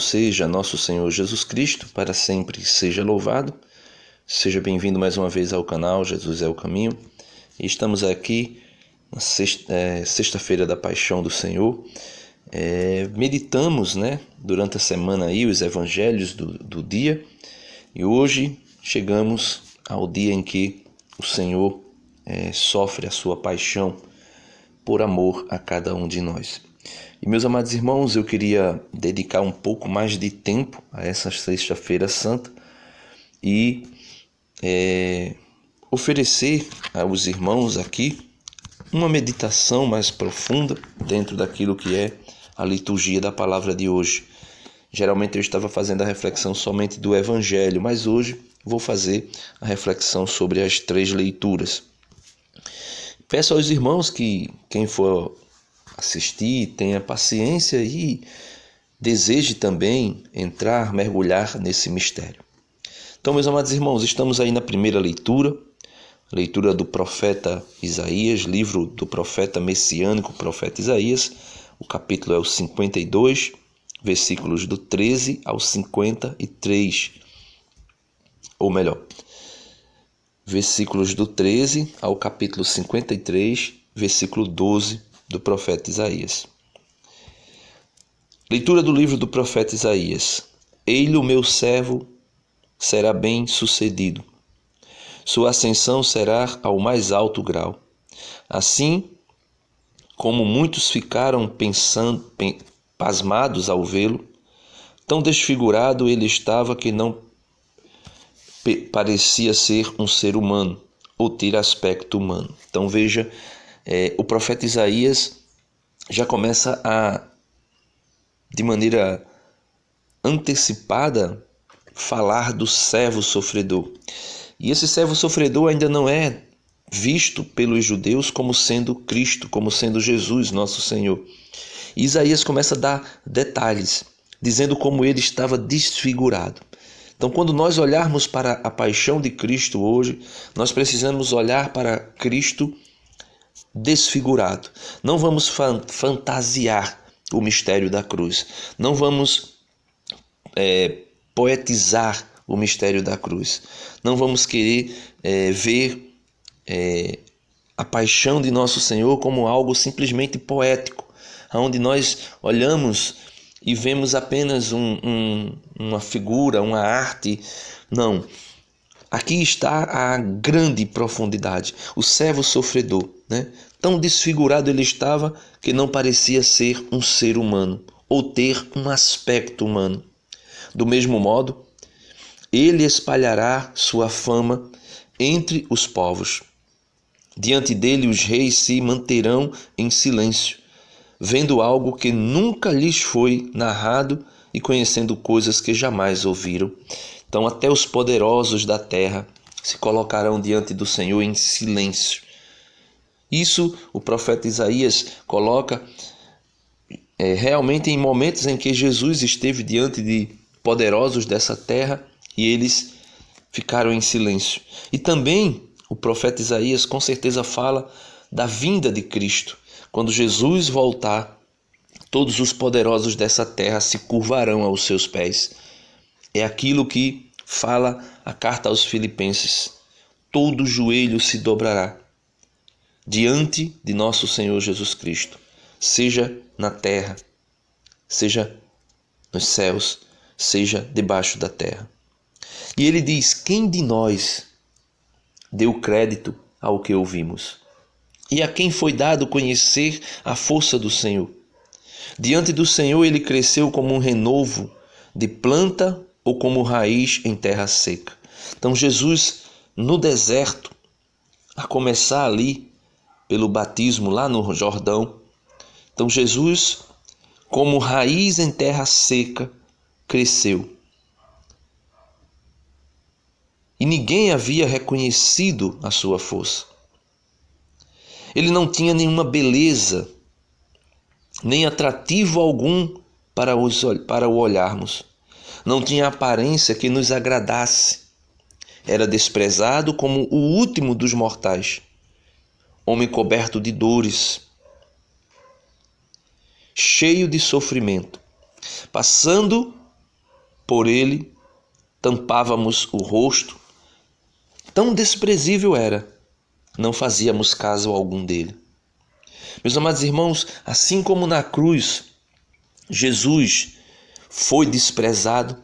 seja nosso Senhor Jesus Cristo, para sempre seja louvado. Seja bem-vindo mais uma vez ao canal Jesus é o Caminho. E estamos aqui na é, sexta-feira da Paixão do Senhor. É, meditamos né, durante a semana aí os evangelhos do, do dia e hoje chegamos ao dia em que o Senhor é, sofre a sua paixão por amor a cada um de nós. E meus amados irmãos, eu queria dedicar um pouco mais de tempo a essa Sexta-feira Santa e é, oferecer aos irmãos aqui uma meditação mais profunda dentro daquilo que é a liturgia da palavra de hoje. Geralmente eu estava fazendo a reflexão somente do Evangelho, mas hoje vou fazer a reflexão sobre as três leituras. Peço aos irmãos que quem for assistir, tenha paciência e deseje também entrar, mergulhar nesse mistério. Então, meus amados irmãos, estamos aí na primeira leitura, leitura do profeta Isaías, livro do profeta messiânico, profeta Isaías. O capítulo é o 52, versículos do 13 ao 53. Ou melhor, versículos do 13 ao capítulo 53, versículo 12 do profeta Isaías. Leitura do livro do profeta Isaías. Ele, o meu servo, será bem sucedido. Sua ascensão será ao mais alto grau. Assim como muitos ficaram pensando, pasmados ao vê-lo, tão desfigurado ele estava que não parecia ser um ser humano ou ter aspecto humano. Então veja é, o profeta Isaías já começa a, de maneira antecipada, falar do servo sofredor. E esse servo sofredor ainda não é visto pelos judeus como sendo Cristo, como sendo Jesus, nosso Senhor. E Isaías começa a dar detalhes, dizendo como ele estava desfigurado. Então, quando nós olharmos para a paixão de Cristo hoje, nós precisamos olhar para Cristo desfigurado. Não vamos fantasiar o mistério da cruz. Não vamos é, poetizar o mistério da cruz. Não vamos querer é, ver é, a paixão de nosso Senhor como algo simplesmente poético, onde nós olhamos e vemos apenas um, um, uma figura, uma arte. Não. Aqui está a grande profundidade. O servo sofredor, né? Tão desfigurado ele estava que não parecia ser um ser humano ou ter um aspecto humano. Do mesmo modo, ele espalhará sua fama entre os povos. Diante dele os reis se manterão em silêncio, vendo algo que nunca lhes foi narrado e conhecendo coisas que jamais ouviram. Então, até os poderosos da terra se colocarão diante do Senhor em silêncio. Isso o profeta Isaías coloca é, realmente em momentos em que Jesus esteve diante de poderosos dessa terra e eles ficaram em silêncio. E também o profeta Isaías com certeza fala da vinda de Cristo. Quando Jesus voltar, todos os poderosos dessa terra se curvarão aos seus pés. É aquilo que fala a carta aos Filipenses: todo joelho se dobrará diante de nosso Senhor Jesus Cristo, seja na terra, seja nos céus, seja debaixo da terra. E ele diz: Quem de nós deu crédito ao que ouvimos? E a quem foi dado conhecer a força do Senhor? Diante do Senhor ele cresceu como um renovo de planta ou como raiz em terra seca. Então, Jesus no deserto, a começar ali pelo batismo lá no Jordão. Então, Jesus, como raiz em terra seca, cresceu. E ninguém havia reconhecido a sua força. Ele não tinha nenhuma beleza, nem atrativo algum para, os, para o olharmos não tinha aparência que nos agradasse. Era desprezado como o último dos mortais, homem coberto de dores, cheio de sofrimento. Passando por ele, tampávamos o rosto. Tão desprezível era, não fazíamos caso algum dele. Meus amados irmãos, assim como na cruz, Jesus foi desprezado,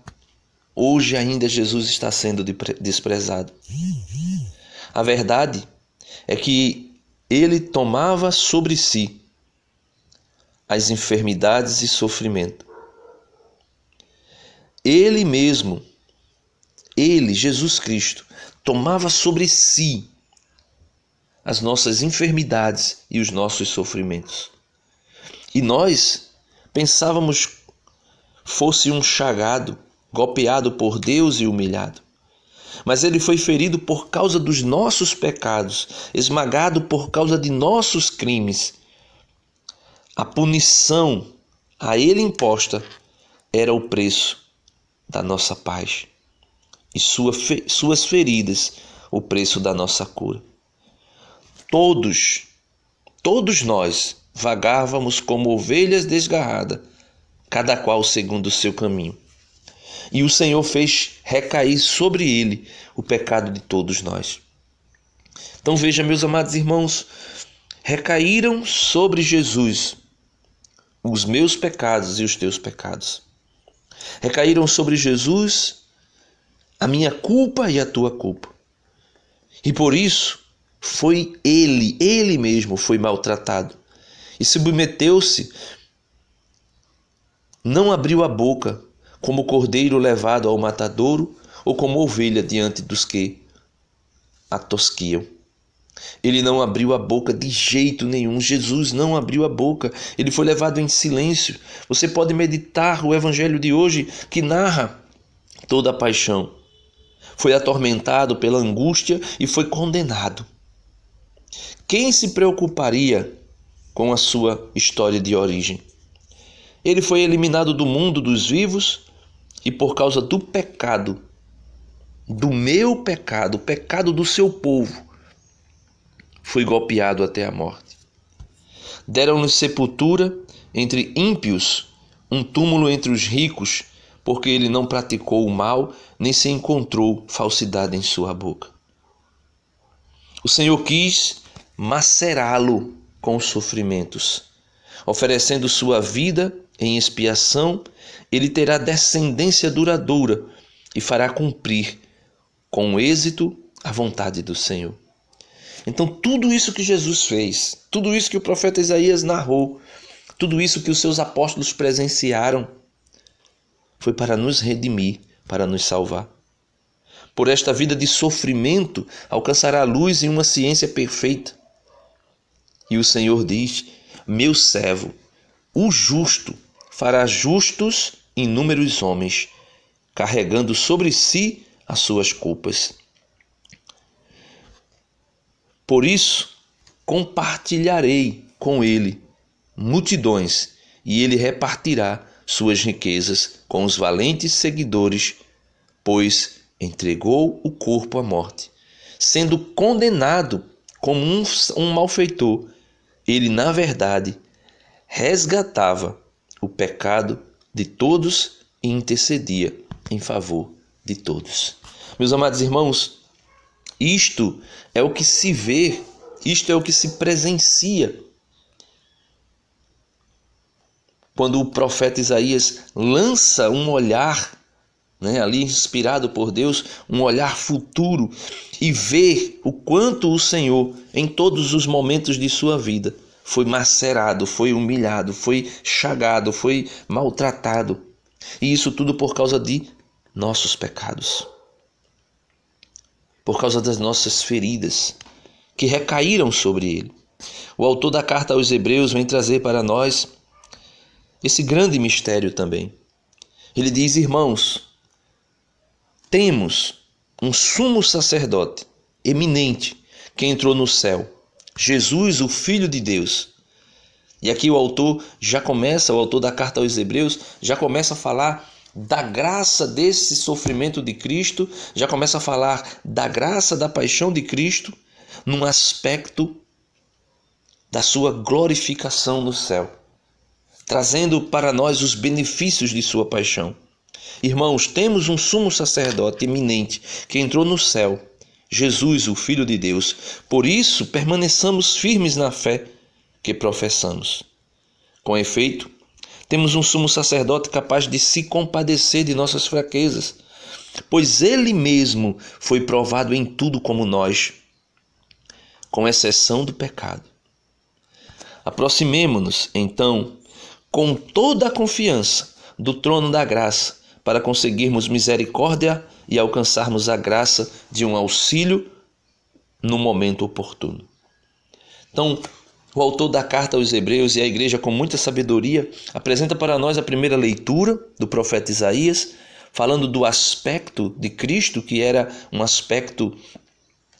hoje ainda Jesus está sendo desprezado. A verdade é que ele tomava sobre si as enfermidades e sofrimento. Ele mesmo, ele, Jesus Cristo, tomava sobre si as nossas enfermidades e os nossos sofrimentos. E nós pensávamos fosse um chagado, golpeado por Deus e humilhado. Mas ele foi ferido por causa dos nossos pecados, esmagado por causa de nossos crimes. A punição a ele imposta era o preço da nossa paz e sua fe suas feridas, o preço da nossa cura. Todos, todos nós vagávamos como ovelhas desgarradas cada qual segundo o seu caminho. E o Senhor fez recair sobre ele o pecado de todos nós. Então veja, meus amados irmãos, recaíram sobre Jesus os meus pecados e os teus pecados. Recaíram sobre Jesus a minha culpa e a tua culpa. E por isso foi ele, ele mesmo foi maltratado e submeteu-se não abriu a boca, como cordeiro levado ao matadouro, ou como ovelha diante dos que a tosquiam. Ele não abriu a boca de jeito nenhum. Jesus não abriu a boca. Ele foi levado em silêncio. Você pode meditar o evangelho de hoje que narra toda a paixão. Foi atormentado pela angústia e foi condenado. Quem se preocuparia com a sua história de origem? Ele foi eliminado do mundo dos vivos e por causa do pecado, do meu pecado, o pecado do seu povo, foi golpeado até a morte. Deram-lhe sepultura entre ímpios, um túmulo entre os ricos, porque ele não praticou o mal, nem se encontrou falsidade em sua boca. O Senhor quis macerá-lo com os sofrimentos, oferecendo sua vida em expiação, ele terá descendência duradoura e fará cumprir com êxito a vontade do Senhor. Então, tudo isso que Jesus fez, tudo isso que o profeta Isaías narrou, tudo isso que os seus apóstolos presenciaram, foi para nos redimir, para nos salvar. Por esta vida de sofrimento, alcançará a luz e uma ciência perfeita. E o Senhor diz: Meu servo, o justo, fará justos inúmeros homens, carregando sobre si as suas culpas. Por isso, compartilharei com ele multidões, e ele repartirá suas riquezas com os valentes seguidores, pois entregou o corpo à morte. Sendo condenado como um, um malfeitor, ele, na verdade, resgatava o pecado de todos e intercedia em favor de todos. Meus amados irmãos, isto é o que se vê, isto é o que se presencia. Quando o profeta Isaías lança um olhar, né, ali inspirado por Deus, um olhar futuro, e vê o quanto o Senhor, em todos os momentos de sua vida, foi macerado, foi humilhado, foi chagado, foi maltratado. E isso tudo por causa de nossos pecados. Por causa das nossas feridas que recaíram sobre ele. O autor da carta aos Hebreus vem trazer para nós esse grande mistério também. Ele diz: Irmãos, temos um sumo sacerdote eminente que entrou no céu Jesus, o Filho de Deus. E aqui o autor já começa, o autor da carta aos Hebreus, já começa a falar da graça desse sofrimento de Cristo, já começa a falar da graça da paixão de Cristo num aspecto da sua glorificação no céu, trazendo para nós os benefícios de sua paixão. Irmãos, temos um sumo sacerdote eminente que entrou no céu Jesus, o Filho de Deus. Por isso, permaneçamos firmes na fé que professamos. Com efeito, temos um sumo sacerdote capaz de se compadecer de nossas fraquezas, pois ele mesmo foi provado em tudo como nós, com exceção do pecado. Aproximemo-nos, então, com toda a confiança do trono da graça, para conseguirmos misericórdia e alcançarmos a graça de um auxílio no momento oportuno. Então, o autor da carta aos Hebreus e a igreja, com muita sabedoria, apresenta para nós a primeira leitura do profeta Isaías, falando do aspecto de Cristo, que era um aspecto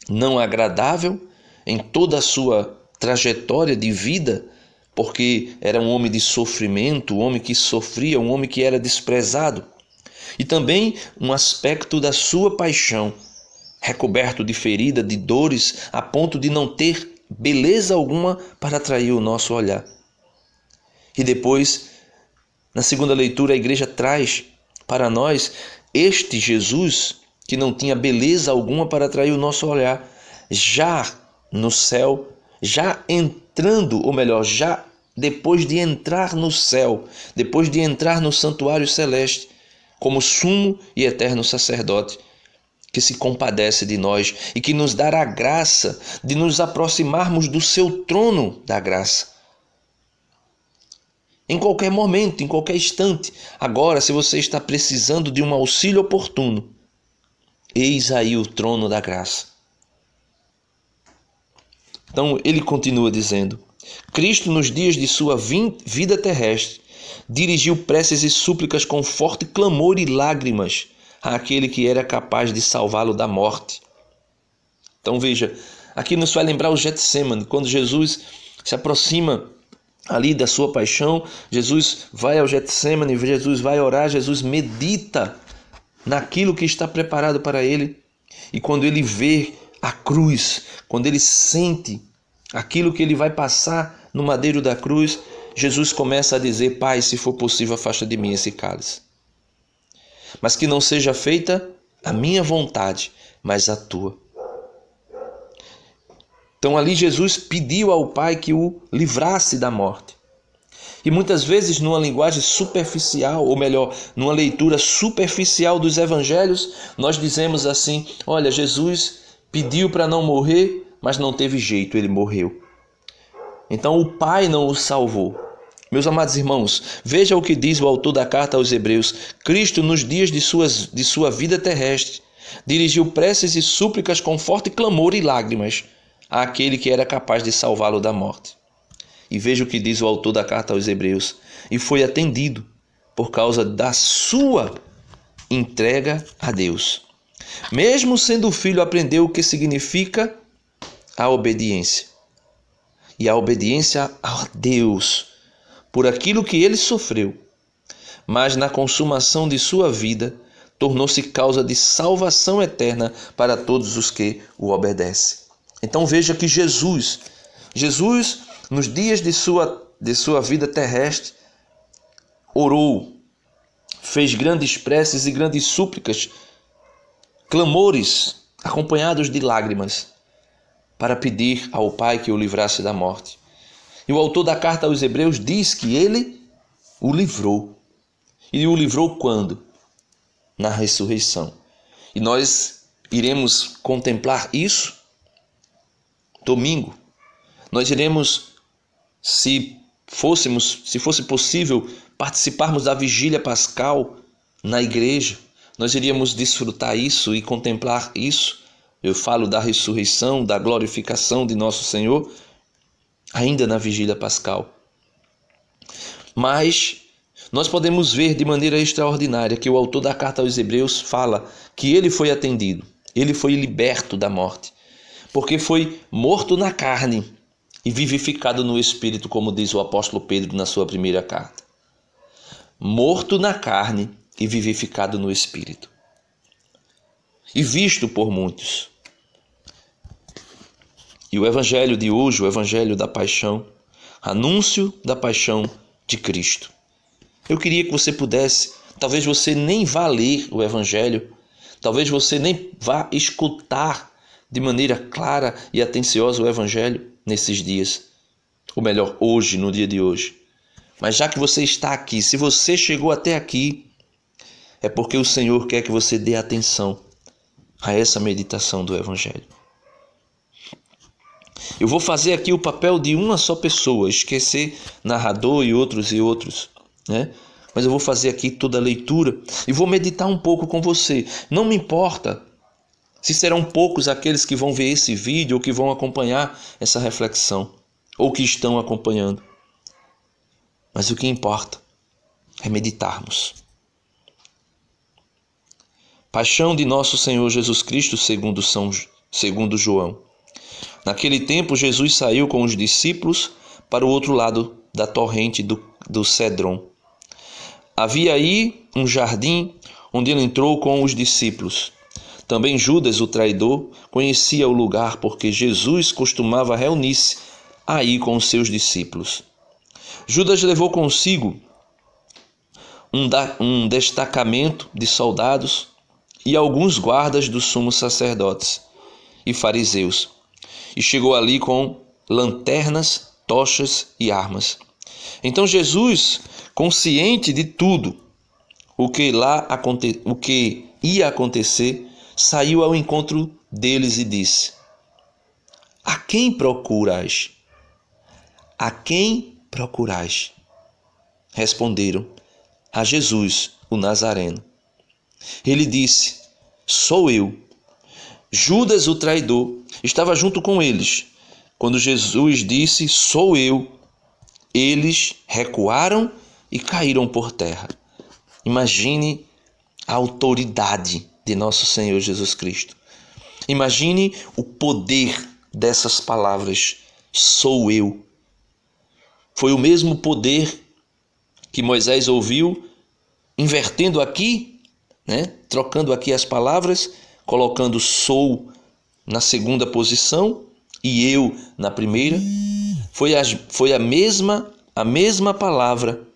não agradável em toda a sua trajetória de vida, porque era um homem de sofrimento, um homem que sofria, um homem que era desprezado e também um aspecto da sua paixão, recoberto de ferida, de dores, a ponto de não ter beleza alguma para atrair o nosso olhar. E depois, na segunda leitura, a igreja traz para nós este Jesus que não tinha beleza alguma para atrair o nosso olhar, já no céu, já entrando, ou melhor, já depois de entrar no céu, depois de entrar no santuário celeste, como sumo e eterno sacerdote, que se compadece de nós e que nos dará a graça de nos aproximarmos do seu trono da graça. Em qualquer momento, em qualquer instante, agora, se você está precisando de um auxílio oportuno, eis aí o trono da graça. Então ele continua dizendo: Cristo, nos dias de sua vida terrestre, Dirigiu preces e súplicas com forte clamor e lágrimas àquele que era capaz de salvá-lo da morte. Então veja, aqui nos vai lembrar o Getsemane, quando Jesus se aproxima ali da sua paixão, Jesus vai ao Getsemane, Jesus vai orar, Jesus medita naquilo que está preparado para ele. E quando ele vê a cruz, quando ele sente aquilo que ele vai passar no madeiro da cruz, Jesus começa a dizer: Pai, se for possível, afasta de mim esse cálice. Mas que não seja feita a minha vontade, mas a tua. Então ali Jesus pediu ao Pai que o livrasse da morte. E muitas vezes, numa linguagem superficial, ou melhor, numa leitura superficial dos evangelhos, nós dizemos assim: olha, Jesus pediu para não morrer, mas não teve jeito, ele morreu. Então o Pai não o salvou. Meus amados irmãos, veja o que diz o autor da carta aos Hebreus. Cristo, nos dias de, suas, de sua vida terrestre, dirigiu preces e súplicas com forte clamor e lágrimas àquele que era capaz de salvá-lo da morte. E veja o que diz o autor da carta aos Hebreus. E foi atendido por causa da sua entrega a Deus. Mesmo sendo filho, aprendeu o que significa a obediência. E a obediência a Deus por aquilo que ele sofreu, mas na consumação de sua vida tornou-se causa de salvação eterna para todos os que o obedecem. Então veja que Jesus, Jesus nos dias de sua, de sua vida terrestre, orou, fez grandes preces e grandes súplicas, clamores acompanhados de lágrimas, para pedir ao Pai que o livrasse da morte. E o autor da carta aos Hebreus diz que ele o livrou. E o livrou quando? Na ressurreição. E nós iremos contemplar isso domingo. Nós iremos, se fôssemos, se fosse possível, participarmos da vigília pascal na igreja. Nós iríamos desfrutar isso e contemplar isso. Eu falo da ressurreição, da glorificação de nosso Senhor ainda na vigília pascal. Mas nós podemos ver de maneira extraordinária que o autor da carta aos Hebreus fala que ele foi atendido, ele foi liberto da morte, porque foi morto na carne e vivificado no espírito, como diz o apóstolo Pedro na sua primeira carta. Morto na carne e vivificado no espírito. E visto por muitos. E o evangelho de hoje, o evangelho da paixão, anúncio da paixão de Cristo. Eu queria que você pudesse, talvez você nem vá ler o evangelho, talvez você nem vá escutar de maneira clara e atenciosa o evangelho nesses dias, ou melhor, hoje, no dia de hoje. Mas já que você está aqui, se você chegou até aqui, é porque o Senhor quer que você dê atenção a essa meditação do evangelho. Eu vou fazer aqui o papel de uma só pessoa, esquecer narrador e outros e outros, né? Mas eu vou fazer aqui toda a leitura e vou meditar um pouco com você. Não me importa se serão poucos aqueles que vão ver esse vídeo ou que vão acompanhar essa reflexão ou que estão acompanhando. Mas o que importa é meditarmos. Paixão de nosso Senhor Jesus Cristo, segundo São segundo João. Naquele tempo, Jesus saiu com os discípulos para o outro lado da torrente do, do Havia aí um jardim onde ele entrou com os discípulos. Também Judas, o traidor, conhecia o lugar porque Jesus costumava reunir-se aí com os seus discípulos. Judas levou consigo um, da, um destacamento de soldados e alguns guardas dos sumos sacerdotes e fariseus e chegou ali com lanternas, tochas e armas. Então Jesus, consciente de tudo o que lá o que ia acontecer, saiu ao encontro deles e disse: A quem procurais? A quem procurais? Responderam: A Jesus, o Nazareno. Ele disse: Sou eu. Judas, o traidor, estava junto com eles. Quando Jesus disse: Sou eu, eles recuaram e caíram por terra. Imagine a autoridade de nosso Senhor Jesus Cristo. Imagine o poder dessas palavras: Sou eu. Foi o mesmo poder que Moisés ouviu, invertendo aqui, né, trocando aqui as palavras colocando sou na segunda posição e eu na primeira, foi a, foi a mesma a mesma palavra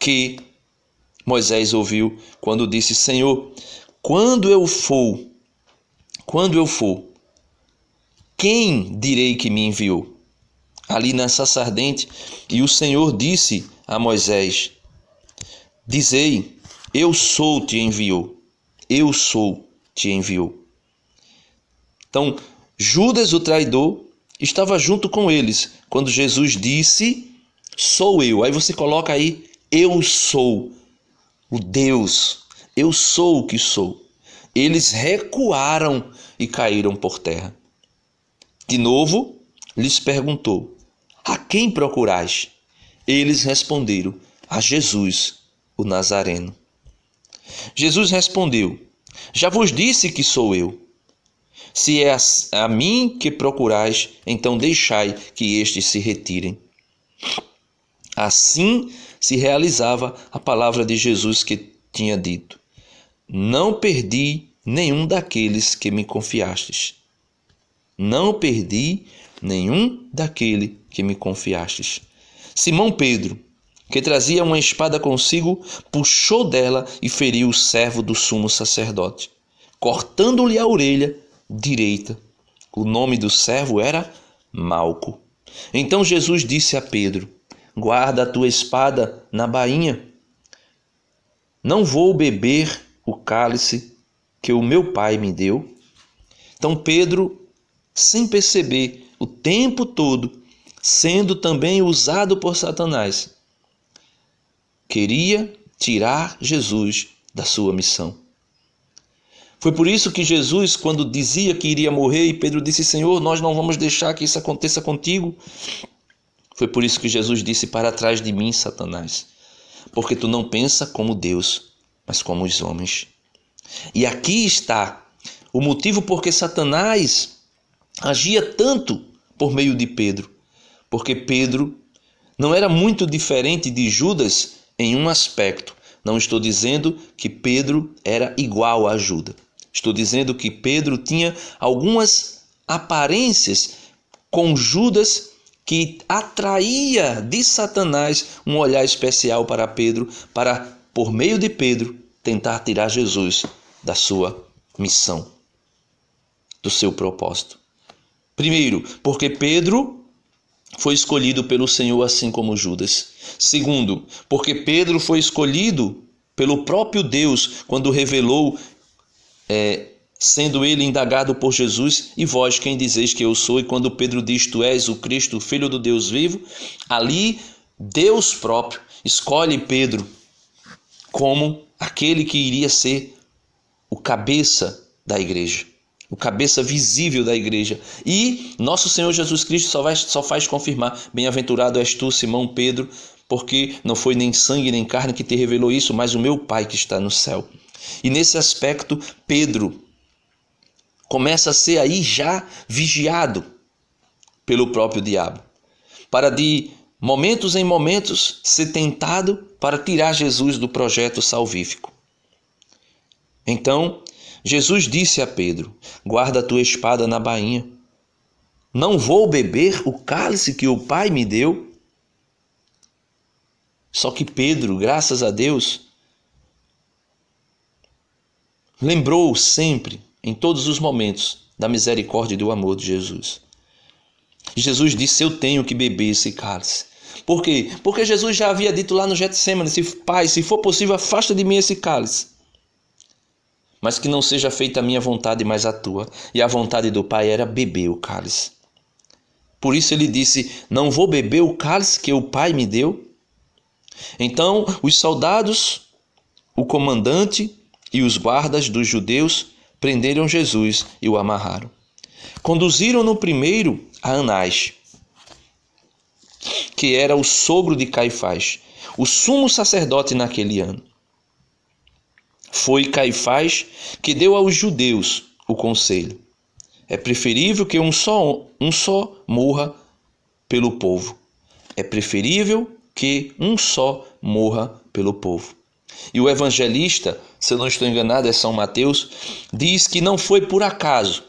que Moisés ouviu quando disse: Senhor, quando eu for, quando eu for, quem direi que me enviou? Ali na sassa ardente, e o Senhor disse a Moisés: Dizei, eu sou te enviou, eu sou te enviou. Então, Judas, o traidor, estava junto com eles quando Jesus disse: Sou eu. Aí você coloca aí: Eu sou o Deus, eu sou o que sou. Eles recuaram e caíram por terra. De novo, lhes perguntou: A quem procurais? Eles responderam: A Jesus, o Nazareno. Jesus respondeu: já vos disse que sou eu. Se é a, mim que procurais, então deixai que estes se retirem. Assim se realizava a palavra de Jesus que tinha dito: Não perdi nenhum daqueles que me confiastes. Não perdi nenhum daquele que me confiastes. Simão Pedro, que trazia uma espada consigo, puxou dela e feriu o servo do sumo sacerdote, cortando-lhe a orelha direita. O nome do servo era Malco. Então Jesus disse a Pedro: Guarda a tua espada na bainha. Não vou beber o cálice que o meu pai me deu. Então Pedro, sem perceber, o tempo todo, sendo também usado por Satanás, queria tirar Jesus da sua missão. Foi por isso que Jesus, quando dizia que iria morrer, e Pedro disse: Senhor, nós não vamos deixar que isso aconteça contigo. Foi por isso que Jesus disse: Para trás de mim, Satanás, porque tu não pensa como Deus, mas como os homens. E aqui está o motivo por que Satanás agia tanto por meio de Pedro, porque Pedro não era muito diferente de Judas, em um aspecto. Não estou dizendo que Pedro era igual a Judas. Estou dizendo que Pedro tinha algumas aparências com Judas que atraía de Satanás um olhar especial para Pedro, para por meio de Pedro tentar tirar Jesus da sua missão, do seu propósito. Primeiro, porque Pedro foi escolhido pelo Senhor, assim como Judas. Segundo, porque Pedro foi escolhido pelo próprio Deus quando revelou, é, sendo ele indagado por Jesus, e vós quem dizeis que eu sou, e quando Pedro diz tu és o Cristo, o Filho do Deus vivo, ali Deus próprio escolhe Pedro como aquele que iria ser o cabeça da igreja o cabeça visível da igreja. E nosso Senhor Jesus Cristo só, vai, só faz confirmar: Bem-aventurado és tu, Simão Pedro, porque não foi nem sangue nem carne que te revelou isso, mas o meu Pai que está no céu. E nesse aspecto, Pedro começa a ser aí já vigiado pelo próprio diabo, para de momentos em momentos ser tentado para tirar Jesus do projeto salvífico. Então, Jesus disse a Pedro: Guarda a tua espada na bainha. Não vou beber o cálice que o Pai me deu. Só que Pedro, graças a Deus, lembrou sempre, em todos os momentos, da misericórdia e do amor de Jesus. Jesus disse: Eu tenho que beber esse cálice. Por quê? Porque Jesus já havia dito lá no Getsemane: Pai, se for possível, afasta de mim esse cálice mas que não seja feita a minha vontade, mas a tua. E a vontade do Pai era beber o cálice. Por isso ele disse: Não vou beber o cálice que o Pai me deu. Então os soldados, o comandante e os guardas dos judeus prenderam Jesus e o amarraram. Conduziram-no primeiro a Anás, que era o sogro de Caifás, o sumo sacerdote naquele ano. Foi Caifás que deu aos judeus o conselho. É preferível que um só, um só morra pelo povo. É preferível que um só morra pelo povo. E o evangelista, se eu não estou enganado, é São Mateus, diz que não foi por acaso.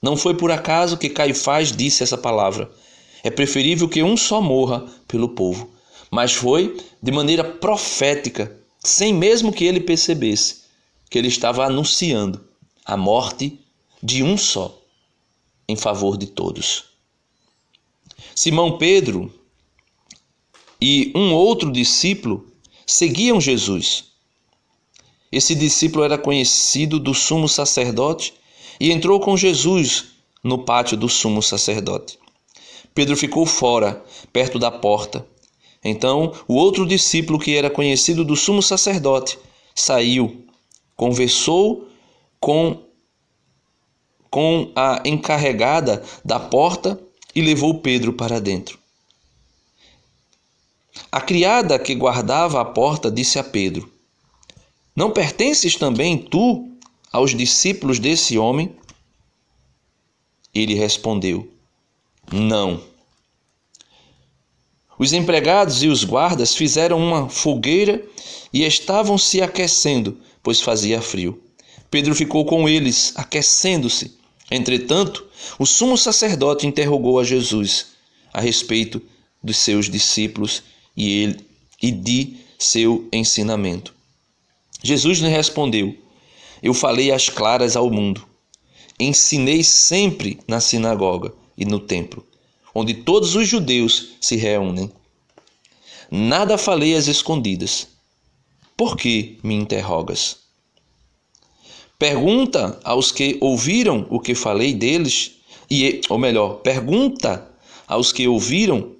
Não foi por acaso que Caifás disse essa palavra. É preferível que um só morra pelo povo. Mas foi de maneira profética sem mesmo que ele percebesse que ele estava anunciando a morte de um só em favor de todos. Simão Pedro e um outro discípulo seguiam Jesus. Esse discípulo era conhecido do sumo sacerdote e entrou com Jesus no pátio do sumo sacerdote. Pedro ficou fora, perto da porta, então, o outro discípulo, que era conhecido do sumo sacerdote, saiu, conversou com, com a encarregada da porta e levou Pedro para dentro. A criada que guardava a porta disse a Pedro: Não pertences também tu aos discípulos desse homem? Ele respondeu: Não. Os empregados e os guardas fizeram uma fogueira e estavam se aquecendo, pois fazia frio. Pedro ficou com eles, aquecendo-se. Entretanto, o sumo sacerdote interrogou a Jesus a respeito dos seus discípulos e ele e de seu ensinamento. Jesus lhe respondeu: Eu falei as claras ao mundo. Ensinei sempre na sinagoga e no templo onde todos os judeus se reúnem. Nada falei às escondidas. Por que me interrogas? Pergunta aos que ouviram o que falei deles, e ou melhor, pergunta aos que ouviram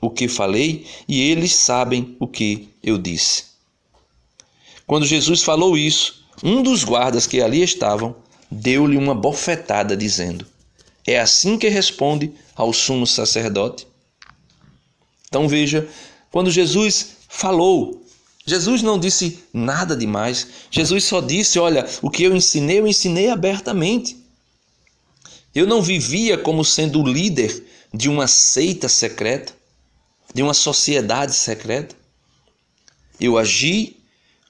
o que falei, e eles sabem o que eu disse. Quando Jesus falou isso, um dos guardas que ali estavam deu-lhe uma bofetada, dizendo: é assim que responde ao sumo sacerdote. Então veja, quando Jesus falou, Jesus não disse nada demais. Jesus só disse: Olha, o que eu ensinei, eu ensinei abertamente. Eu não vivia como sendo o líder de uma seita secreta, de uma sociedade secreta. Eu agi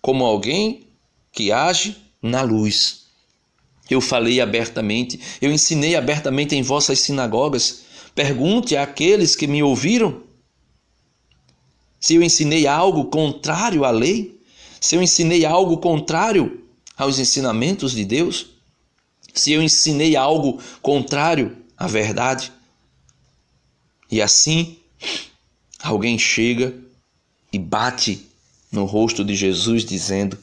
como alguém que age na luz. Eu falei abertamente, eu ensinei abertamente em vossas sinagogas. Pergunte àqueles que me ouviram se eu ensinei algo contrário à lei, se eu ensinei algo contrário aos ensinamentos de Deus, se eu ensinei algo contrário à verdade. E assim, alguém chega e bate no rosto de Jesus, dizendo: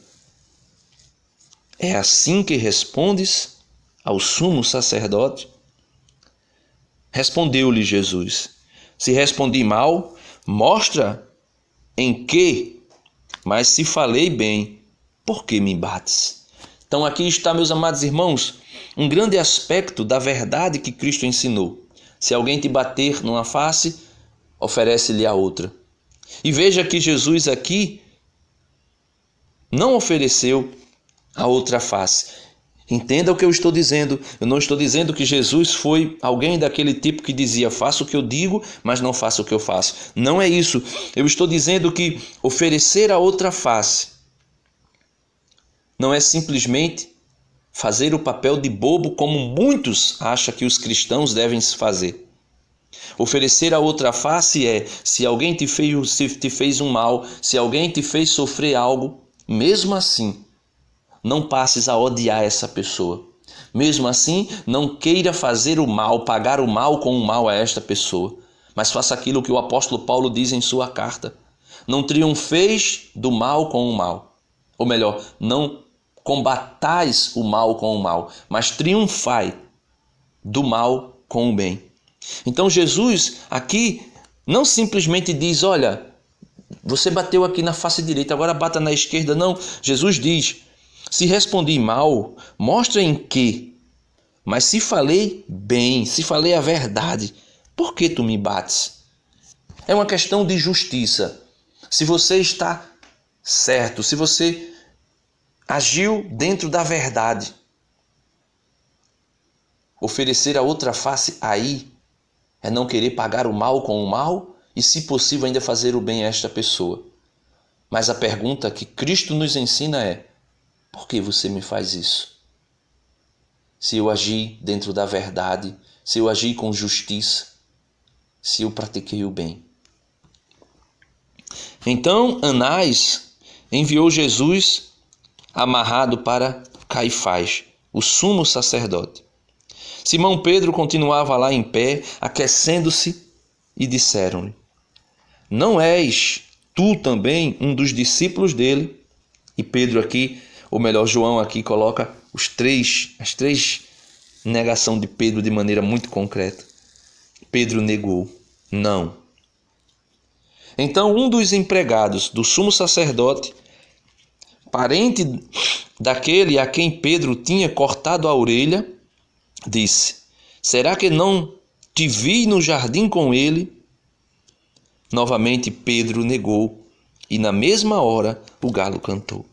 é assim que respondes ao sumo sacerdote? Respondeu-lhe Jesus: Se respondi mal, mostra em que, mas se falei bem, por que me bates? Então, aqui está, meus amados irmãos, um grande aspecto da verdade que Cristo ensinou. Se alguém te bater numa face, oferece-lhe a outra. E veja que Jesus aqui não ofereceu a outra face. Entenda o que eu estou dizendo. Eu não estou dizendo que Jesus foi alguém daquele tipo que dizia: faça o que eu digo, mas não faça o que eu faço. Não é isso. Eu estou dizendo que oferecer a outra face não é simplesmente fazer o papel de bobo como muitos acham que os cristãos devem se fazer. Oferecer a outra face é: se alguém te fez, se te fez um mal, se alguém te fez sofrer algo, mesmo assim, não passes a odiar essa pessoa. Mesmo assim, não queira fazer o mal, pagar o mal com o mal a esta pessoa, mas faça aquilo que o apóstolo Paulo diz em sua carta. Não triunfeis do mal com o mal. Ou melhor, não combatais o mal com o mal, mas triunfai do mal com o bem. Então Jesus aqui não simplesmente diz, olha, você bateu aqui na face direita, agora bata na esquerda. Não, Jesus diz, se respondi mal, mostra em que. Mas se falei bem, se falei a verdade, por que tu me bates? É uma questão de justiça. Se você está certo, se você agiu dentro da verdade. Oferecer a outra face aí é não querer pagar o mal com o mal e, se possível, ainda fazer o bem a esta pessoa. Mas a pergunta que Cristo nos ensina é: por que você me faz isso? Se eu agi dentro da verdade, se eu agi com justiça, se eu pratiquei o bem. Então Anás enviou Jesus amarrado para Caifás, o sumo sacerdote. Simão Pedro continuava lá em pé, aquecendo-se, e disseram-lhe: Não és tu também um dos discípulos dele? E Pedro aqui ou melhor, João aqui coloca os três, as três negação de Pedro de maneira muito concreta. Pedro negou: "Não". Então, um dos empregados do sumo sacerdote, parente daquele a quem Pedro tinha cortado a orelha, disse: Será que não te vi no jardim com ele? Novamente Pedro negou, e na mesma hora o galo cantou.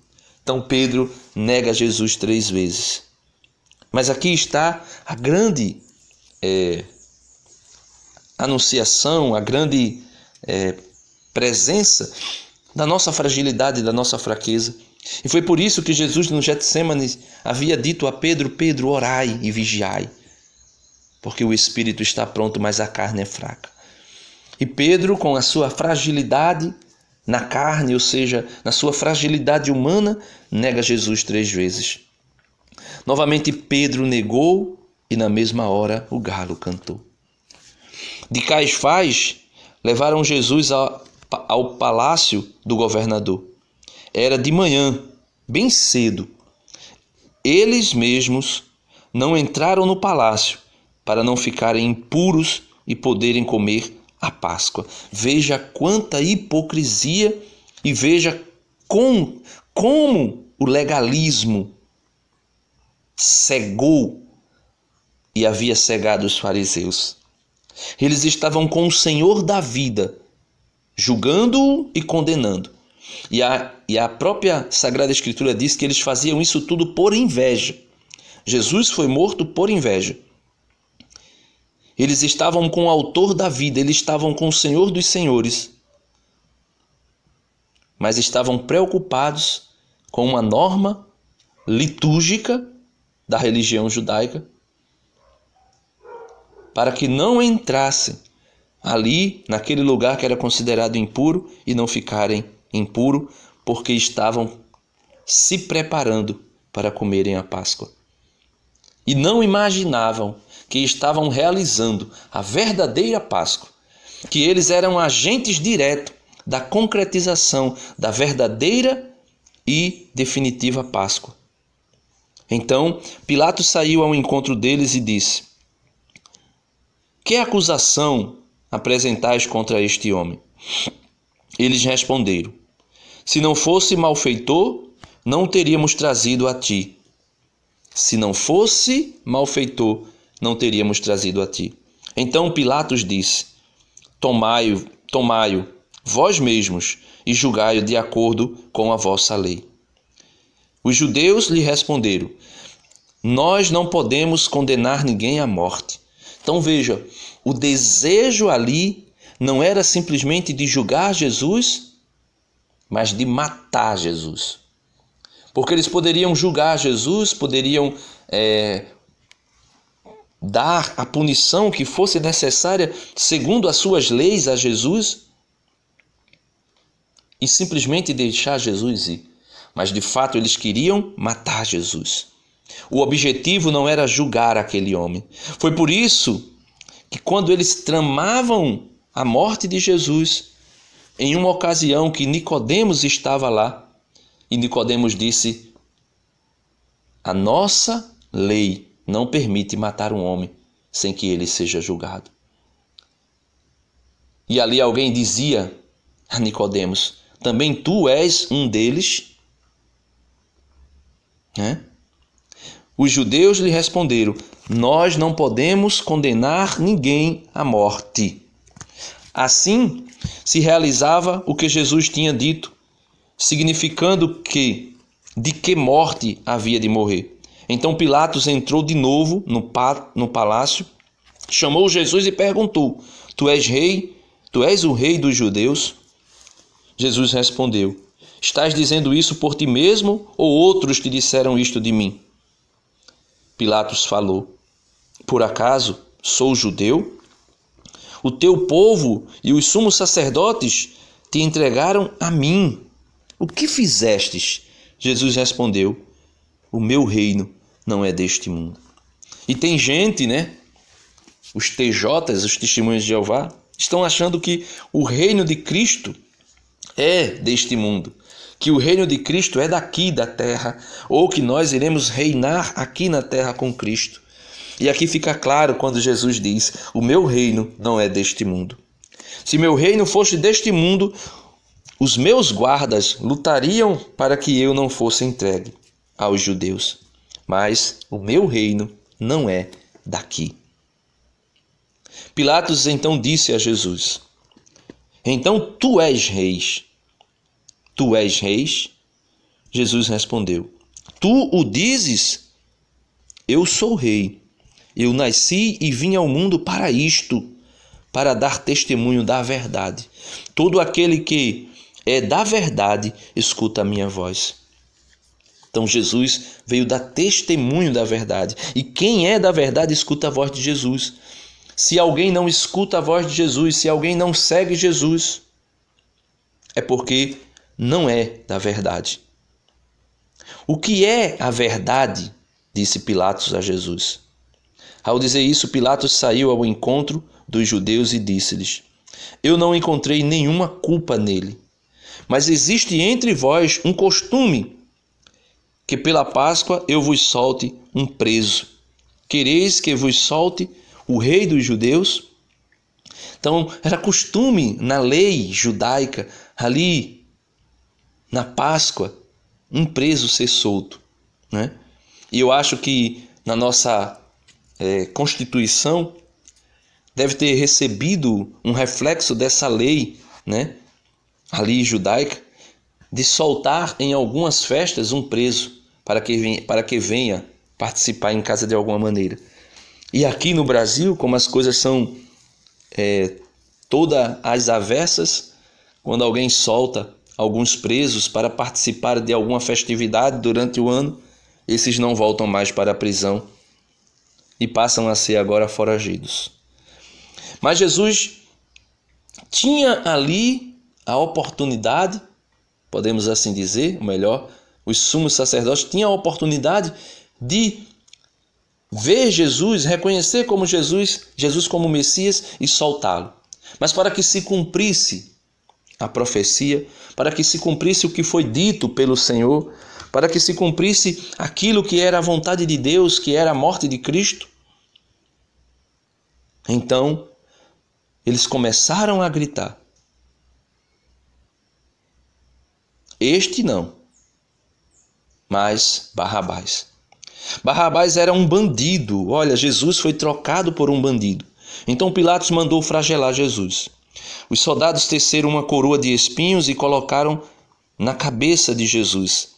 Então Pedro nega Jesus três vezes. Mas aqui está a grande é, anunciação, a grande é, presença da nossa fragilidade, da nossa fraqueza. E foi por isso que Jesus no Getsemane havia dito a Pedro: Pedro, orai e vigiai, porque o espírito está pronto, mas a carne é fraca. E Pedro, com a sua fragilidade, na carne, ou seja, na sua fragilidade humana, nega Jesus três vezes. Novamente Pedro negou e na mesma hora o galo cantou. De Caifás levaram Jesus ao palácio do governador. Era de manhã, bem cedo. Eles mesmos não entraram no palácio para não ficarem impuros e poderem comer a Páscoa. Veja quanta hipocrisia e veja com, como o legalismo cegou e havia cegado os fariseus. Eles estavam com o Senhor da vida, julgando-o e condenando. E a, e a própria Sagrada Escritura diz que eles faziam isso tudo por inveja. Jesus foi morto por inveja. Eles estavam com o Autor da vida, eles estavam com o Senhor dos Senhores, mas estavam preocupados com uma norma litúrgica da religião judaica para que não entrassem ali, naquele lugar que era considerado impuro, e não ficarem impuro, porque estavam se preparando para comerem a Páscoa. E não imaginavam que estavam realizando a verdadeira Páscoa, que eles eram agentes diretos da concretização da verdadeira e definitiva Páscoa. Então, Pilatos saiu ao encontro deles e disse: Que acusação apresentais contra este homem? Eles responderam: Se não fosse malfeitor, não teríamos trazido a ti. Se não fosse malfeitor, não teríamos trazido a ti. Então Pilatos disse: Tomai-o, tomai-o, vós mesmos, e julgai-o de acordo com a vossa lei. Os judeus lhe responderam: Nós não podemos condenar ninguém à morte. Então veja, o desejo ali não era simplesmente de julgar Jesus, mas de matar Jesus. Porque eles poderiam julgar Jesus, poderiam é, dar a punição que fosse necessária segundo as suas leis a Jesus e simplesmente deixar Jesus ir. Mas de fato eles queriam matar Jesus. O objetivo não era julgar aquele homem. Foi por isso que, quando eles tramavam a morte de Jesus, em uma ocasião que Nicodemos estava lá, e Nicodemos disse: A nossa lei não permite matar um homem sem que ele seja julgado. E ali alguém dizia a Nicodemos: Também tu és um deles? Né? Os judeus lhe responderam: Nós não podemos condenar ninguém à morte. Assim se realizava o que Jesus tinha dito, significando que de que morte havia de morrer. Então Pilatos entrou de novo no, pa, no palácio, chamou Jesus e perguntou: Tu és rei? Tu és o rei dos judeus? Jesus respondeu: Estás dizendo isso por ti mesmo ou outros te disseram isto de mim? Pilatos falou: Por acaso sou judeu? O teu povo e os sumos sacerdotes te entregaram a mim. O que fizestes? Jesus respondeu: O meu reino não é deste mundo. E tem gente, né? Os TJs, os testemunhos de Jeová, estão achando que o reino de Cristo é deste mundo, que o reino de Cristo é daqui da terra, ou que nós iremos reinar aqui na terra com Cristo. E aqui fica claro quando Jesus diz: O meu reino não é deste mundo. Se meu reino fosse deste mundo, os meus guardas lutariam para que eu não fosse entregue aos judeus mas o meu reino não é daqui. Pilatos então disse a Jesus: Então tu és rei. Tu és rei? Jesus respondeu: Tu o dizes? Eu sou rei. Eu nasci e vim ao mundo para isto, para dar testemunho da verdade. Todo aquele que é da verdade escuta a minha voz. Então Jesus veio dar testemunho da verdade. E quem é da verdade escuta a voz de Jesus. Se alguém não escuta a voz de Jesus, se alguém não segue Jesus, é porque não é da verdade. O que é a verdade? disse Pilatos a Jesus. Ao dizer isso, Pilatos saiu ao encontro dos judeus e disse-lhes: Eu não encontrei nenhuma culpa nele, mas existe entre vós um costume que pela Páscoa eu vos solte um preso. Quereis que vos solte o rei dos judeus? Então, era costume na lei judaica, ali na Páscoa, um preso ser solto. Né? E eu acho que na nossa é, Constituição deve ter recebido um reflexo dessa lei, né? ali judaica, de soltar em algumas festas um preso para que, venha, para que venha participar em casa de alguma maneira. E aqui no Brasil, como as coisas são é, todas as aversas, quando alguém solta alguns presos para participar de alguma festividade durante o ano, esses não voltam mais para a prisão e passam a ser agora foragidos. Mas Jesus tinha ali a oportunidade, podemos assim dizer, ou melhor, os sumos sacerdotes tinham a oportunidade de ver Jesus, reconhecer como Jesus, Jesus como Messias e soltá-lo. Mas para que se cumprisse a profecia, para que se cumprisse o que foi dito pelo Senhor, para que se cumprisse aquilo que era a vontade de Deus, que era a morte de Cristo. Então, eles começaram a gritar. Este não mas Barrabás. Barrabás era um bandido. Olha, Jesus foi trocado por um bandido. Então Pilatos mandou fragelar Jesus. Os soldados teceram uma coroa de espinhos e colocaram na cabeça de Jesus.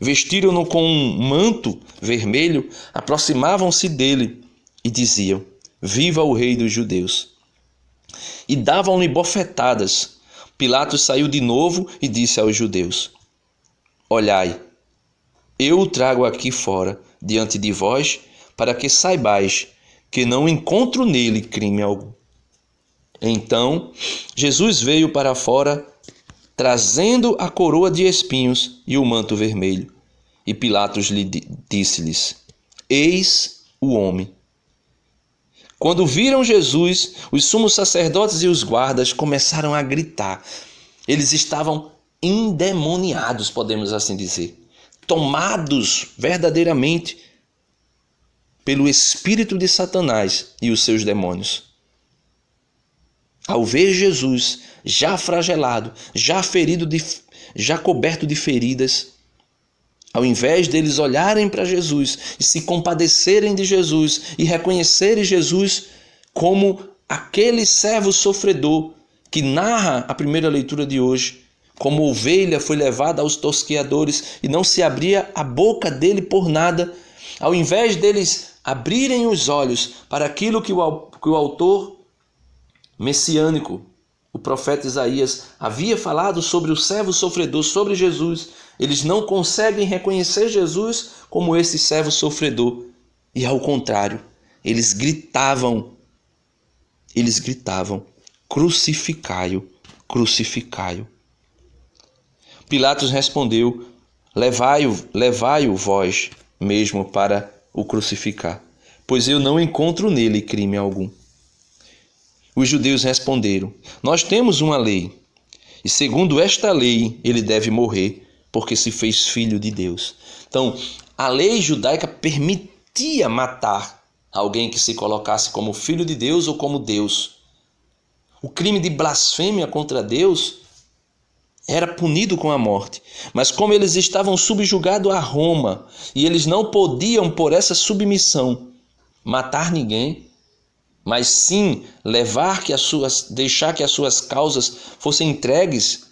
Vestiram-no com um manto vermelho, aproximavam-se dele e diziam: Viva o Rei dos Judeus! E davam-lhe bofetadas. Pilatos saiu de novo e disse aos judeus: Olhai, eu o trago aqui fora, diante de vós, para que saibais que não encontro nele crime algum. Então Jesus veio para fora, trazendo a coroa de espinhos e o manto vermelho. E Pilatos lhe disse-lhes: Eis o homem. Quando viram Jesus, os sumos sacerdotes e os guardas começaram a gritar. Eles estavam endemoniados, podemos assim dizer tomados verdadeiramente pelo espírito de Satanás e os seus demônios. Ao ver Jesus já fragelado, já ferido, de, já coberto de feridas, ao invés deles olharem para Jesus e se compadecerem de Jesus e reconhecerem Jesus como aquele servo sofredor que narra a primeira leitura de hoje, como ovelha foi levada aos tosqueadores e não se abria a boca dele por nada. Ao invés deles abrirem os olhos para aquilo que o, que o autor messiânico, o profeta Isaías, havia falado sobre o servo sofredor, sobre Jesus, eles não conseguem reconhecer Jesus como esse servo sofredor. E ao contrário, eles gritavam, eles gritavam: crucificai-o, crucificai-o. Pilatos respondeu: Levai-o, levai-o vós mesmo para o crucificar, pois eu não encontro nele crime algum. Os judeus responderam: Nós temos uma lei, e segundo esta lei ele deve morrer, porque se fez filho de Deus. Então, a lei judaica permitia matar alguém que se colocasse como filho de Deus ou como Deus. O crime de blasfêmia contra Deus era punido com a morte. Mas como eles estavam subjugados a Roma e eles não podiam, por essa submissão, matar ninguém, mas sim levar que as suas, deixar que as suas causas fossem entregues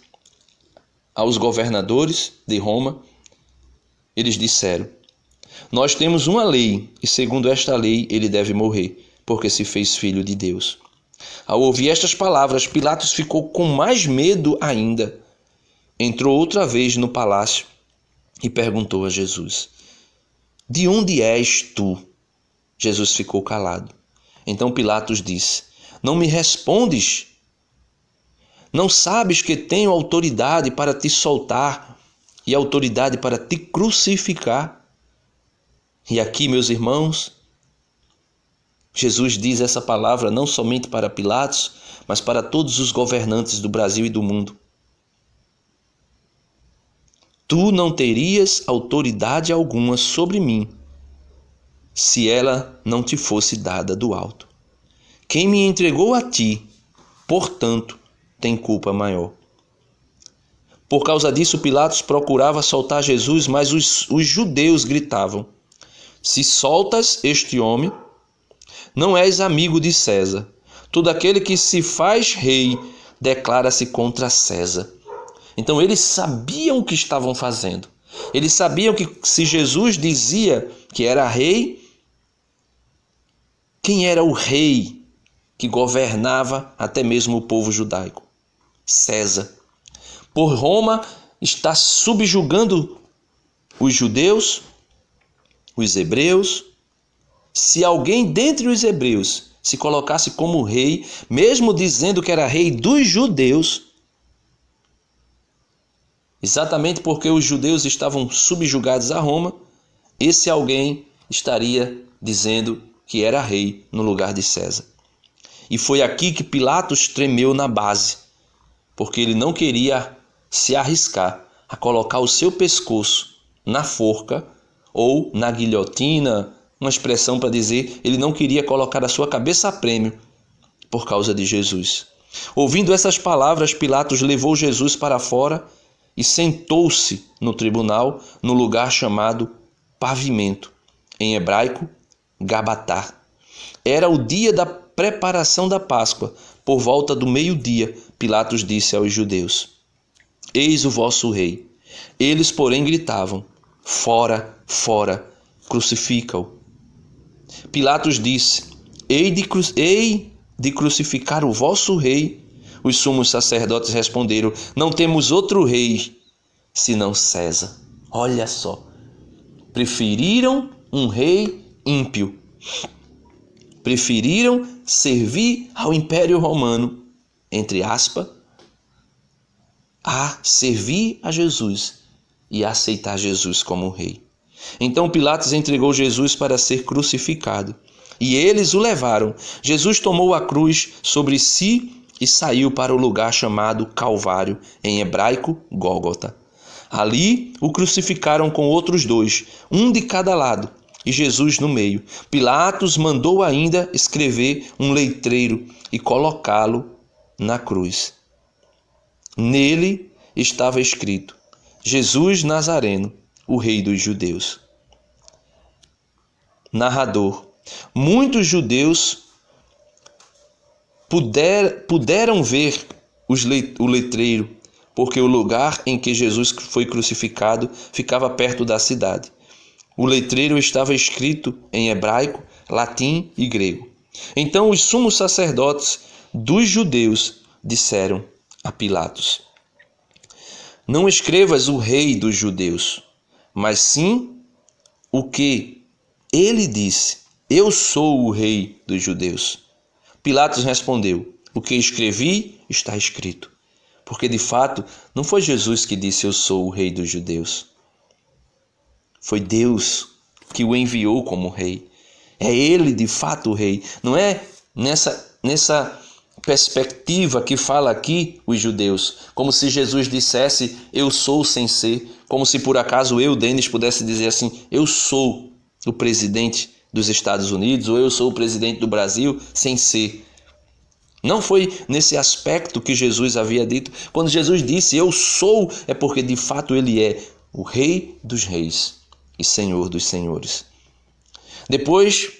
aos governadores de Roma, eles disseram: Nós temos uma lei, e segundo esta lei ele deve morrer, porque se fez filho de Deus. Ao ouvir estas palavras, Pilatos ficou com mais medo ainda entrou outra vez no palácio e perguntou a Jesus: De onde és tu? Jesus ficou calado. Então Pilatos disse: Não me respondes? Não sabes que tenho autoridade para te soltar e autoridade para te crucificar? E aqui, meus irmãos, Jesus diz essa palavra não somente para Pilatos, mas para todos os governantes do Brasil e do mundo tu não terias autoridade alguma sobre mim se ela não te fosse dada do alto. Quem me entregou a ti, portanto, tem culpa maior. Por causa disso, Pilatos procurava soltar Jesus, mas os, os judeus gritavam: Se soltas este homem, não és amigo de César. Todo aquele que se faz rei declara-se contra César. Então eles sabiam o que estavam fazendo. Eles sabiam que se Jesus dizia que era rei, quem era o rei que governava até mesmo o povo judaico? César. Por Roma está subjugando os judeus, os hebreus. Se alguém dentre os hebreus se colocasse como rei, mesmo dizendo que era rei dos judeus, Exatamente porque os judeus estavam subjugados a Roma, esse alguém estaria dizendo que era rei no lugar de César. E foi aqui que Pilatos tremeu na base, porque ele não queria se arriscar a colocar o seu pescoço na forca ou na guilhotina, uma expressão para dizer ele não queria colocar a sua cabeça a prêmio por causa de Jesus. Ouvindo essas palavras, Pilatos levou Jesus para fora e sentou-se no tribunal no lugar chamado pavimento, em hebraico, Gabatá. Era o dia da preparação da Páscoa. Por volta do meio-dia, Pilatos disse aos judeus: Eis o vosso rei. Eles, porém, gritavam: Fora, fora, crucifica-o. Pilatos disse: Ei de, cru... Ei de crucificar o vosso rei os sumos sacerdotes responderam: Não temos outro rei senão César. Olha só. Preferiram um rei ímpio. Preferiram servir ao Império Romano, entre aspas, a servir a Jesus e a aceitar Jesus como rei. Então Pilatos entregou Jesus para ser crucificado e eles o levaram. Jesus tomou a cruz sobre si e saiu para o lugar chamado Calvário, em hebraico Gólgota. Ali o crucificaram com outros dois, um de cada lado, e Jesus no meio. Pilatos mandou ainda escrever um letreiro e colocá-lo na cruz. Nele estava escrito: Jesus Nazareno, o Rei dos Judeus. Narrador: Muitos judeus puder, puderam ver os le, o letreiro, porque o lugar em que Jesus foi crucificado ficava perto da cidade. O letreiro estava escrito em hebraico, latim e grego. Então os sumos sacerdotes dos judeus disseram a Pilatos: Não escrevas o rei dos judeus, mas sim o que ele disse: Eu sou o rei dos judeus. Pilatos respondeu: O que escrevi está escrito. Porque de fato não foi Jesus que disse: Eu sou o rei dos judeus. Foi Deus que o enviou como rei. É ele de fato o rei. Não é nessa, nessa perspectiva que fala aqui os judeus, como se Jesus dissesse eu sou sem ser, como se por acaso eu, Denis, pudesse dizer assim, eu sou o presidente dos Estados Unidos, ou eu sou o presidente do Brasil, sem ser. Não foi nesse aspecto que Jesus havia dito. Quando Jesus disse eu sou, é porque de fato ele é o Rei dos Reis e Senhor dos Senhores. Depois,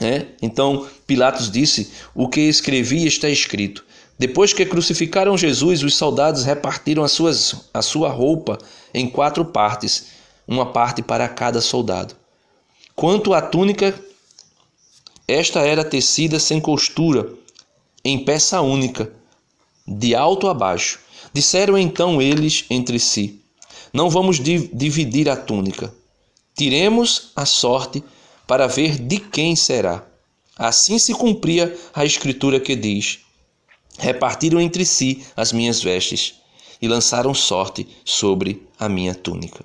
né, então Pilatos disse: O que escrevi está escrito. Depois que crucificaram Jesus, os soldados repartiram as suas, a sua roupa em quatro partes, uma parte para cada soldado. Quanto à túnica, esta era tecida sem costura, em peça única, de alto a baixo. Disseram então eles entre si: Não vamos dividir a túnica. Tiremos a sorte para ver de quem será. Assim se cumpria a escritura que diz: Repartiram entre si as minhas vestes e lançaram sorte sobre a minha túnica.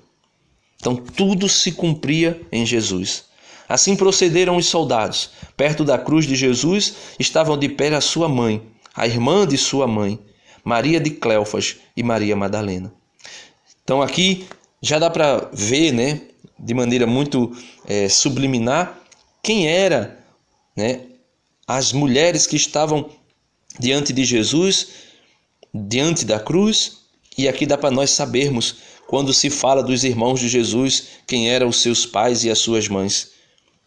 Então tudo se cumpria em Jesus. Assim procederam os soldados. Perto da cruz de Jesus estavam de pé a sua mãe, a irmã de sua mãe, Maria de Cleofas e Maria Madalena. Então aqui já dá para ver, né, de maneira muito é, subliminar, quem era, né, as mulheres que estavam diante de Jesus, diante da cruz, e aqui dá para nós sabermos quando se fala dos irmãos de Jesus, quem eram os seus pais e as suas mães.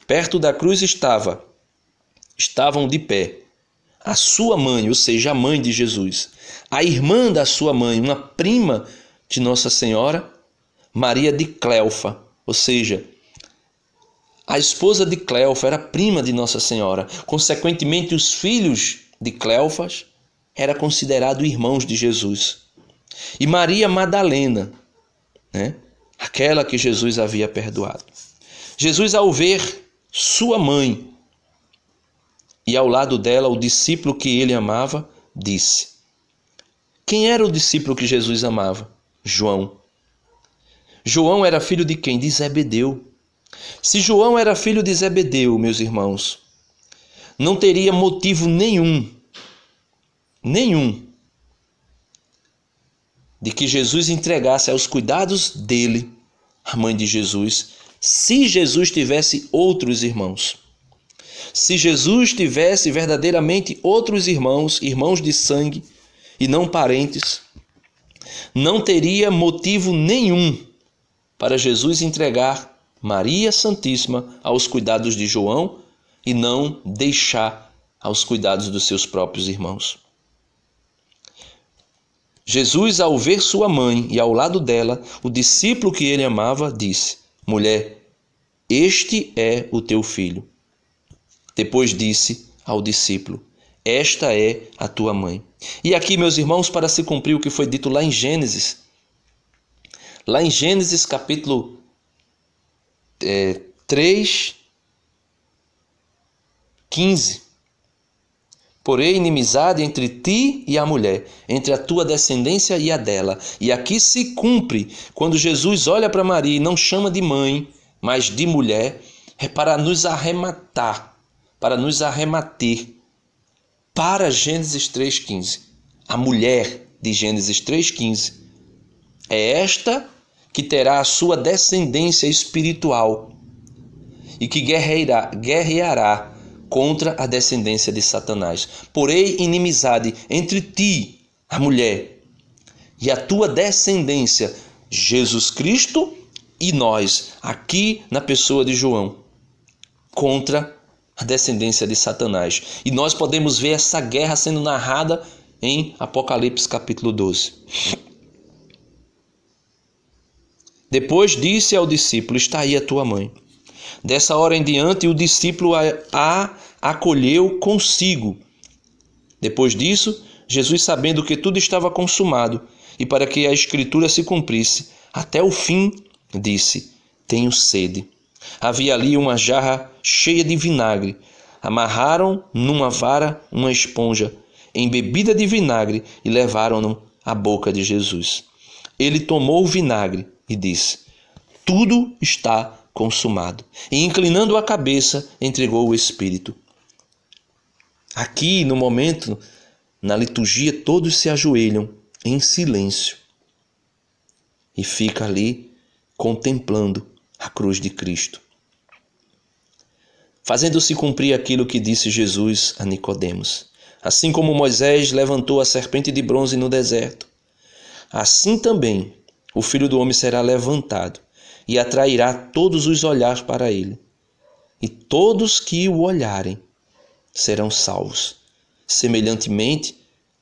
Perto da cruz estava, estavam de pé, a sua mãe, ou seja, a mãe de Jesus, a irmã da sua mãe, uma prima de Nossa Senhora, Maria de Cleofa, ou seja, a esposa de Cleofa era prima de Nossa Senhora. Consequentemente, os filhos de Cleofas eram considerados irmãos de Jesus. E Maria Madalena, né? aquela que Jesus havia perdoado. Jesus, ao ver sua mãe. E ao lado dela, o discípulo que ele amava disse: Quem era o discípulo que Jesus amava? João. João era filho de quem? De Zebedeu. Se João era filho de Zebedeu, meus irmãos, não teria motivo nenhum, nenhum, de que Jesus entregasse aos cuidados dele, a mãe de Jesus, se Jesus tivesse outros irmãos. Se Jesus tivesse verdadeiramente outros irmãos, irmãos de sangue e não parentes, não teria motivo nenhum para Jesus entregar Maria Santíssima aos cuidados de João e não deixar aos cuidados dos seus próprios irmãos. Jesus, ao ver sua mãe e ao lado dela, o discípulo que ele amava, disse: Mulher, este é o teu filho. Depois disse ao discípulo: Esta é a tua mãe. E aqui, meus irmãos, para se cumprir o que foi dito lá em Gênesis, lá em Gênesis capítulo é, 3, 15. Porém, inimizade entre ti e a mulher, entre a tua descendência e a dela. E aqui se cumpre quando Jesus olha para Maria e não chama de mãe, mas de mulher, é para nos arrematar, para nos arremater. Para Gênesis 3,15. A mulher de Gênesis 3,15 é esta que terá a sua descendência espiritual e que guerreirá, guerreará contra a descendência de Satanás. Porém, inimizade entre ti, a mulher, e a tua descendência, Jesus Cristo e nós, aqui na pessoa de João, contra a descendência de Satanás. E nós podemos ver essa guerra sendo narrada em Apocalipse capítulo 12. Depois disse ao discípulo: Está aí a tua mãe. Dessa hora em diante, o discípulo a, acolheu consigo. Depois disso, Jesus, sabendo que tudo estava consumado e para que a Escritura se cumprisse, até o fim, disse: Tenho sede. Havia ali uma jarra cheia de vinagre. Amarraram numa vara uma esponja embebida de vinagre e levaram-no à boca de Jesus. Ele tomou o vinagre e disse: Tudo está consumado. E inclinando a cabeça, entregou o espírito. Aqui, no momento, na liturgia, todos se ajoelham em silêncio e fica ali contemplando a cruz de Cristo. Fazendo-se cumprir aquilo que disse Jesus a Nicodemos. Assim como Moisés levantou a serpente de bronze no deserto, assim também o Filho do homem será levantado e atrairá todos os olhares para ele. E todos que o olharem serão salvos. Semelhantemente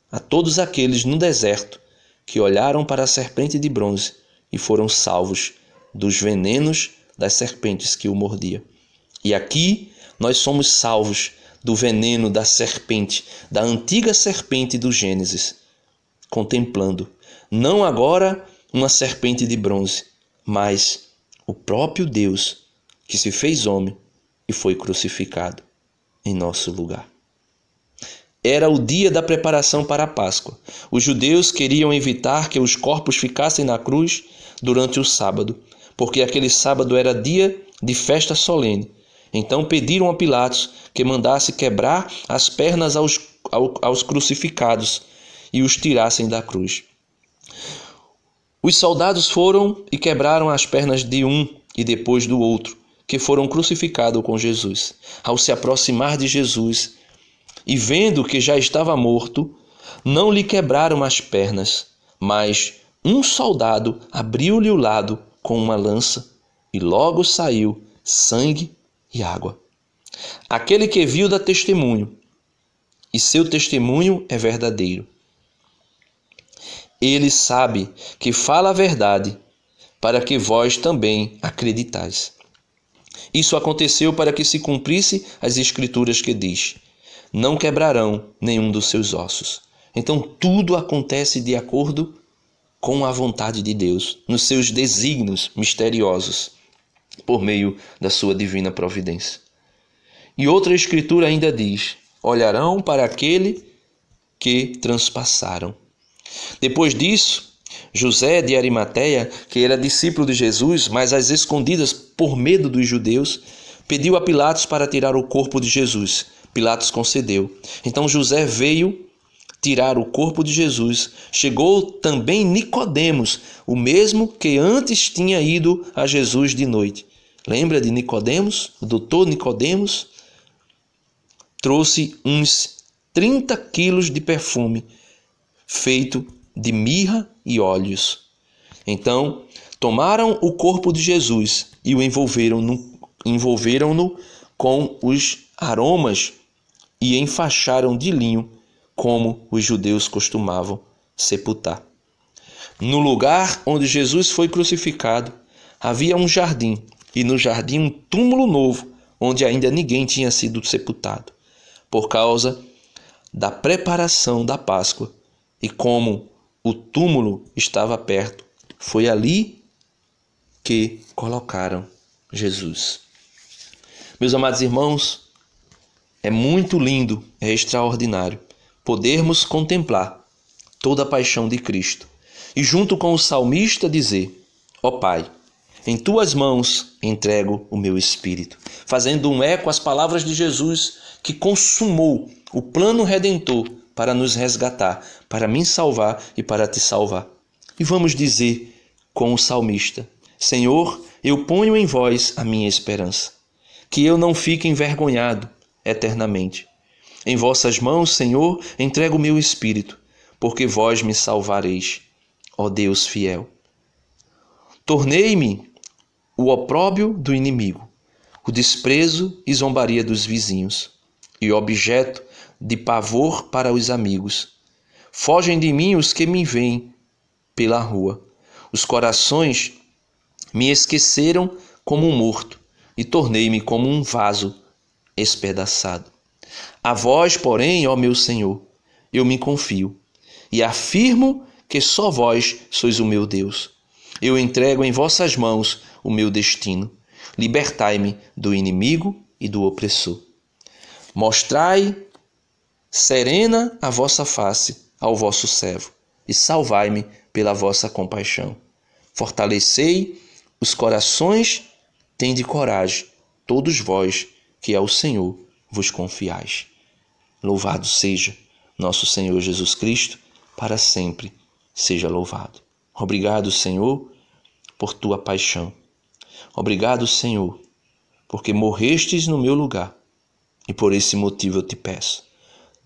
a todos aqueles no deserto que olharam para a serpente de bronze e foram salvos dos venenos das serpentes que o mordia. E aqui nós somos salvos do veneno da serpente, da antiga serpente do Gênesis, contemplando, não agora uma serpente de bronze, mas o próprio Deus que se fez homem e foi crucificado em nosso lugar. Era o dia da preparação para a Páscoa. Os judeus queriam evitar que os corpos ficassem na cruz durante o sábado, porque aquele sábado era dia de festa solene. Então pediram a Pilatos que mandasse quebrar as pernas aos, aos crucificados e os tirassem da cruz. Os soldados foram e quebraram as pernas de um e depois do outro, que foram crucificados com Jesus. Ao se aproximar de Jesus e vendo que já estava morto, não lhe quebraram as pernas, mas um soldado abriu-lhe o lado com uma lança e logo saiu sangue e água. Aquele que viu dá testemunho, e seu testemunho é verdadeiro. Ele sabe que fala a verdade, para que vós também acreditais. Isso aconteceu para que se cumprisse as escrituras que diz: Não quebrarão nenhum dos seus ossos. Então tudo acontece de acordo com a vontade de Deus, nos seus desígnios misteriosos, por meio da sua divina providência. E outra escritura ainda diz: Olharão para aquele que transpassaram depois disso, José de Arimateia, que era discípulo de Jesus, mas às escondidas por medo dos judeus, pediu a Pilatos para tirar o corpo de Jesus. Pilatos concedeu. Então José veio tirar o corpo de Jesus. Chegou também Nicodemos, o mesmo que antes tinha ido a Jesus de noite. Lembra de Nicodemos? O doutor Nicodemos trouxe uns 30 quilos de perfume feito de mirra e óleos. Então, tomaram o corpo de Jesus e o envolveram-no envolveram com os aromas e enfaixaram de linho, como os judeus costumavam sepultar. No lugar onde Jesus foi crucificado, havia um jardim, e no jardim um túmulo novo, onde ainda ninguém tinha sido sepultado, por causa da preparação da Páscoa e como o túmulo estava perto, foi ali que colocaram Jesus. Meus amados irmãos, é muito lindo, é extraordinário podermos contemplar toda a paixão de Cristo e, junto com o salmista, dizer: Ó oh Pai, em tuas mãos entrego o meu espírito, fazendo um eco às palavras de Jesus que consumou o plano redentor para nos resgatar, para me salvar e para te salvar. E vamos dizer com o salmista: Senhor, eu ponho em vós a minha esperança, que eu não fique envergonhado eternamente. Em vossas mãos, Senhor, entrego o meu espírito, porque vós me salvareis, ó Deus fiel. Tornei-me o opróbio do inimigo, o desprezo e zombaria dos vizinhos, e objeto de pavor para os amigos. Fogem de mim os que me veem pela rua. Os corações me esqueceram como um morto e tornei-me como um vaso espedaçado. A vós, porém, ó meu Senhor, eu me confio e afirmo que só vós sois o meu Deus. Eu entrego em vossas mãos o meu destino. Libertai-me do inimigo e do opressor. Mostrai serena a vossa face ao vosso servo, e salvai-me pela vossa compaixão. Fortalecei os corações, tende coragem, todos vós que ao Senhor vos confiais. Louvado seja nosso Senhor Jesus Cristo, para sempre seja louvado. Obrigado, Senhor, por tua paixão. Obrigado, Senhor, porque morrestes no meu lugar. E por esse motivo eu te peço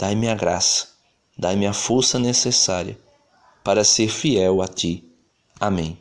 Dai-me a graça, dai-me a força necessária para ser fiel a Ti. Amém.